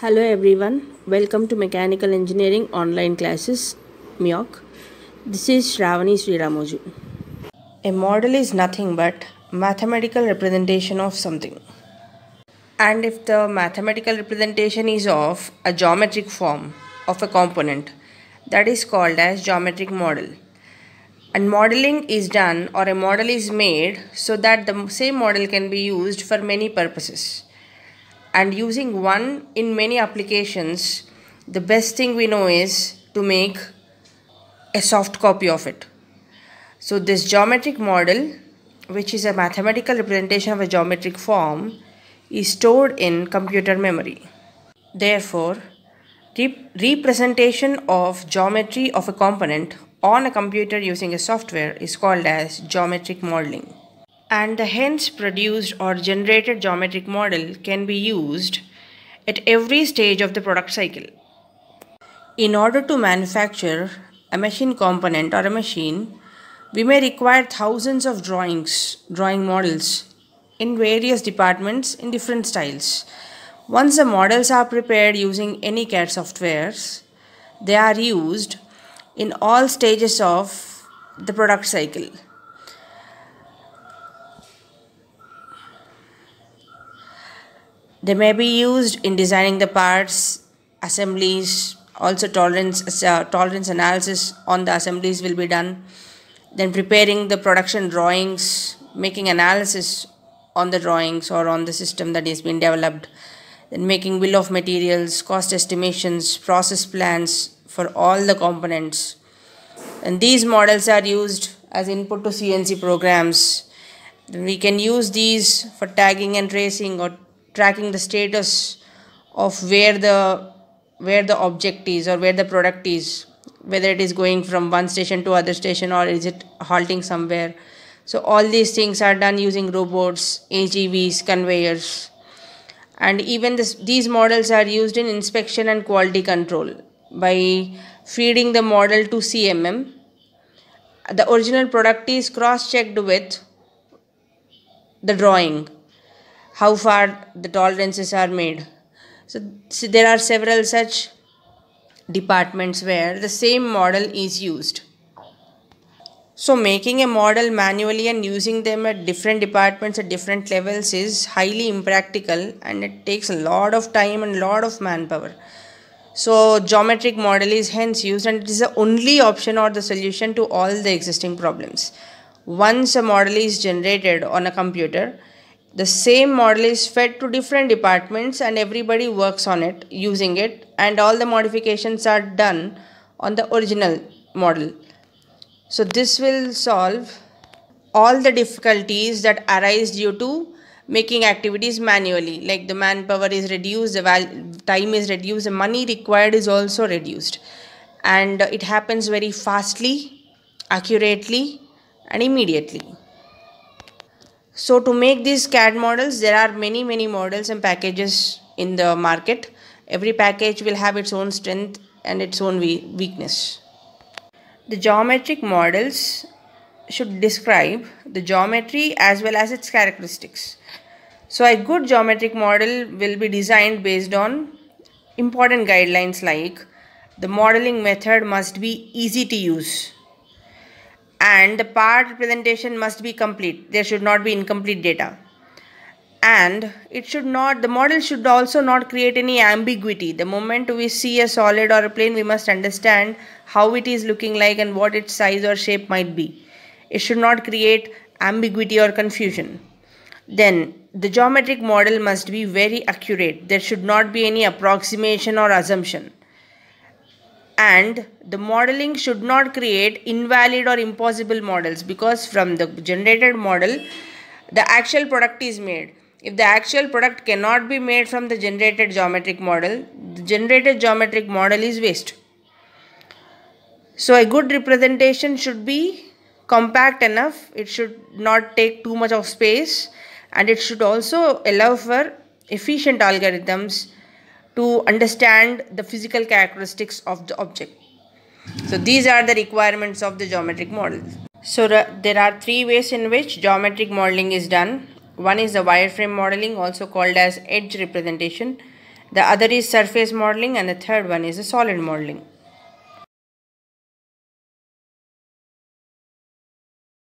Hello everyone, welcome to Mechanical Engineering Online Classes, MIOC. This is Shravani Sriramoju. A model is nothing but mathematical representation of something. And if the mathematical representation is of a geometric form of a component, that is called as geometric model. And modeling is done or a model is made so that the same model can be used for many purposes and using one in many applications, the best thing we know is to make a soft copy of it. So this geometric model, which is a mathematical representation of a geometric form, is stored in computer memory. Therefore, representation of geometry of a component on a computer using a software is called as geometric modeling and the hence produced or generated geometric model can be used at every stage of the product cycle. In order to manufacture a machine component or a machine, we may require thousands of drawings, drawing models in various departments in different styles. Once the models are prepared using any CAD softwares, they are used in all stages of the product cycle. They may be used in designing the parts, assemblies, also tolerance, uh, tolerance analysis on the assemblies will be done. Then preparing the production drawings, making analysis on the drawings or on the system that is being developed. Then making bill of materials, cost estimations, process plans for all the components. And these models are used as input to CNC programs. We can use these for tagging and tracing or tracking the status of where the where the object is or where the product is whether it is going from one station to other station or is it halting somewhere so all these things are done using robots agvs conveyors and even this, these models are used in inspection and quality control by feeding the model to cmm the original product is cross checked with the drawing how far the tolerances are made. So, so there are several such departments where the same model is used. So making a model manually and using them at different departments at different levels is highly impractical and it takes a lot of time and lot of manpower. So geometric model is hence used and it is the only option or the solution to all the existing problems. Once a model is generated on a computer, the same model is fed to different departments and everybody works on it using it and all the modifications are done on the original model. So this will solve all the difficulties that arise due to making activities manually like the manpower is reduced, the time is reduced, the money required is also reduced and it happens very fastly, accurately and immediately. So to make these CAD models, there are many, many models and packages in the market. Every package will have its own strength and its own weakness. The geometric models should describe the geometry as well as its characteristics. So a good geometric model will be designed based on important guidelines like the modeling method must be easy to use and the part representation must be complete. There should not be incomplete data. And it should not, the model should also not create any ambiguity. The moment we see a solid or a plane, we must understand how it is looking like and what its size or shape might be. It should not create ambiguity or confusion. Then the geometric model must be very accurate. There should not be any approximation or assumption and the modeling should not create invalid or impossible models because from the generated model the actual product is made if the actual product cannot be made from the generated geometric model the generated geometric model is waste so a good representation should be compact enough it should not take too much of space and it should also allow for efficient algorithms to understand the physical characteristics of the object. So these are the requirements of the geometric model. So there are three ways in which geometric modeling is done. One is the wireframe modeling also called as edge representation. The other is surface modeling and the third one is the solid modeling.